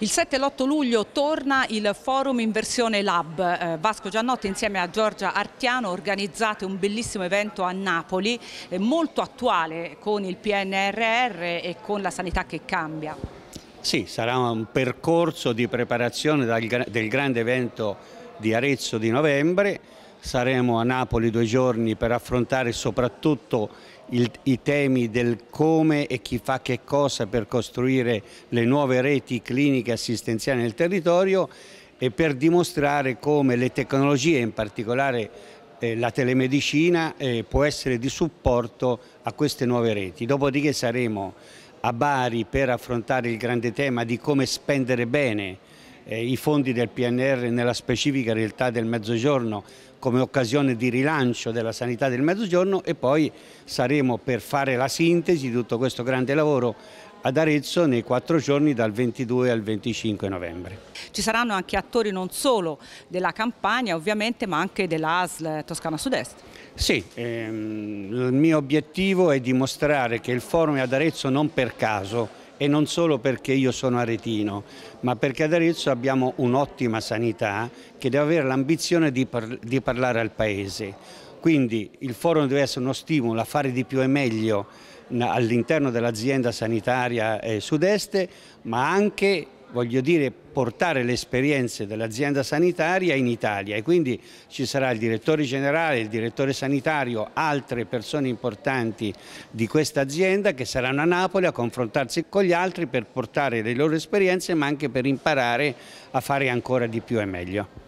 Il 7 e l'8 luglio torna il forum in versione lab. Eh, Vasco Giannotti insieme a Giorgia Artiano organizzate un bellissimo evento a Napoli, eh, molto attuale con il PNRR e con la sanità che cambia. Sì, sarà un percorso di preparazione dal, del grande evento di Arezzo di novembre, saremo a Napoli due giorni per affrontare soprattutto il, i temi del come e chi fa che cosa per costruire le nuove reti cliniche assistenziali nel territorio e per dimostrare come le tecnologie, in particolare eh, la telemedicina, eh, può essere di supporto a queste nuove reti. Dopodiché saremo a Bari per affrontare il grande tema di come spendere bene eh, i fondi del PNR nella specifica realtà del Mezzogiorno come occasione di rilancio della sanità del Mezzogiorno e poi saremo per fare la sintesi di tutto questo grande lavoro ad Arezzo nei quattro giorni dal 22 al 25 novembre. Ci saranno anche attori non solo della campagna ovviamente ma anche dell'ASL Toscana Sud-Est. Sì, ehm, il mio obiettivo è dimostrare che il forum è ad Arezzo non per caso, e non solo perché io sono aretino, ma perché ad Arezzo abbiamo un'ottima sanità che deve avere l'ambizione di, par di parlare al Paese. Quindi il forum deve essere uno stimolo a fare di più e meglio all'interno dell'azienda sanitaria eh, sud-est, ma anche voglio dire, portare le esperienze dell'azienda sanitaria in Italia e quindi ci sarà il direttore generale, il direttore sanitario, altre persone importanti di questa azienda che saranno a Napoli a confrontarsi con gli altri per portare le loro esperienze ma anche per imparare a fare ancora di più e meglio.